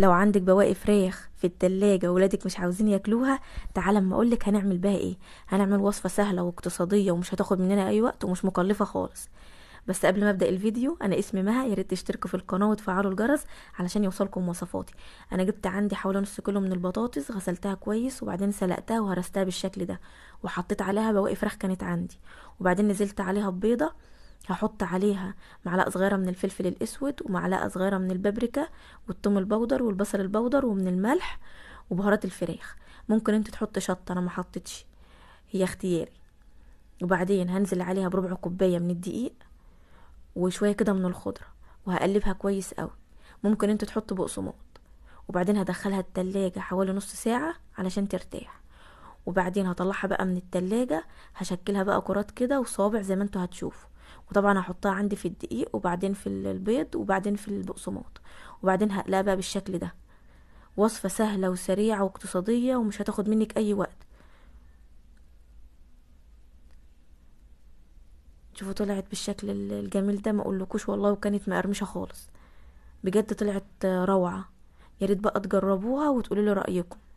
لو عندك بواقي فراخ في التلاجة وولادك مش عاوزين ياكلوها تعالى اما اقولك هنعمل بقى ايه هنعمل وصفة سهلة واقتصادية ومش هتاخد مننا اي وقت ومش مكلفة خالص بس قبل ما ابدا الفيديو انا اسمي مها يا ريت تشتركوا في القناه وتفعلوا الجرس علشان يوصلكم وصفاتي انا جبت عندي حوالي نص كيلو من البطاطس غسلتها كويس وبعدين سلقتها وهرستها بالشكل ده وحطيت عليها بواقي فراخ كانت عندي وبعدين نزلت عليها ببيضه هحط عليها معلقه صغيره من الفلفل الاسود ومعلقه صغيره من البابريكا والثوم البودر والبصل البودر ومن الملح وبهارات الفراخ ممكن انت تحط شطه انا ما حطيتش هي اختياري وبعدين هنزل عليها بربع كوبايه من الدقيق وشويه كده من الخضره وهقلبها كويس قوي ممكن انت تحط بقسماط وبعدين هدخلها التلاجة حوالي نص ساعة علشان ترتاح وبعدين هطلعها بقى من التلاجة هشكلها بقى كرات كده وصابع زي ما انتوا هتشوفوا وطبعا هحطها عندي في الدقيق وبعدين في البيض وبعدين في البقسماط وبعدين هقلبها بالشكل ده وصفة سهلة وسريعة واقتصادية ومش هتاخد منك اي وقت شوفوا طلعت بالشكل الجميل ده ما اقولكوش والله وكانت مقرمشه خالص بجد طلعت روعه يا ريت بقى تجربوها وتقولوا لي رايكم